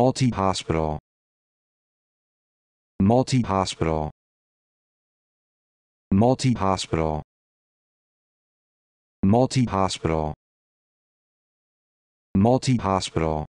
multi-hospital multi-hospital multi-hospital multi-hospital multi-hospital